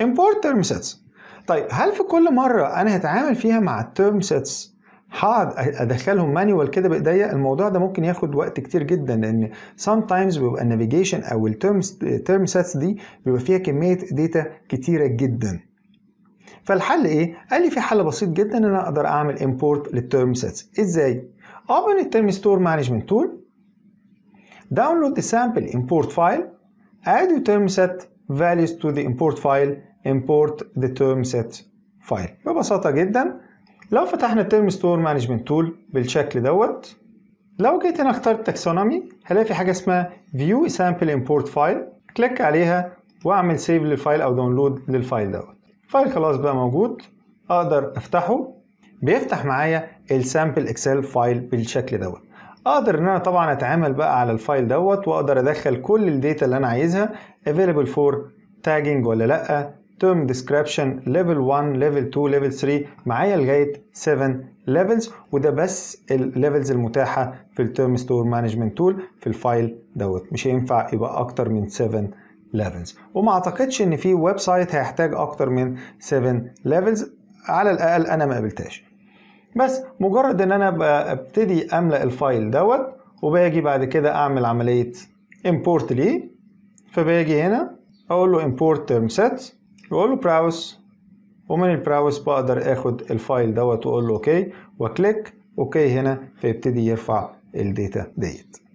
import term sets طيب هل في كل مرة أنا هتعامل فيها مع التيرم سيتس هقعد ادخلهم مانيوال كده بايديا الموضوع ده ممكن ياخد وقت كتير جدا لان sometimes بيبقى النافيجيشن او التيرم سيتس دي بيبقى فيها كميه داتا كتيره جدا فالحل ايه قال لي في حل بسيط جدا ان انا اقدر اعمل امبورت للتيرم سيتس ازاي open التيرم ستور مانجمنت تول download the sample import file add your term set values to the import file import the term set file ببساطة جدا لو فتحنا الترم ستور مانجمنت تول بالشكل دوت لو جيت هنا اخترت تاكسونومي هلاقي في حاجة اسمها view sample import file كليك عليها واعمل سيف للفايل او داونلود للفايل دوت الفايل خلاص بقى موجود اقدر افتحه بيفتح معايا السامبل اكسل فايل بالشكل دوت اقدر ان انا طبعا اتعامل بقى على الفايل دوت واقدر ادخل كل الداتا اللي انا عايزها available for tagging ولا لا term description level 1 level 2 level 3 معايا لغايه 7 levels وده بس الليفلز المتاحه في الترم ستور مانجمنت تول في الفايل دوت مش هينفع يبقى اكتر من 7 levels وما اعتقدش ان في ويب سايت هيحتاج اكتر من 7 levels على الاقل انا ما قابلتهاش بس مجرد ان انا ببتدي املا الفايل دوت وباجي بعد كده اعمل عمليه import ليه فباجي هنا اقول له import term set واقول له براوس ومن البراوس بقدر اخد الفايل دوت واقول له اوكي واكليك اوكي هنا فيبتدي يرفع الداتا ديت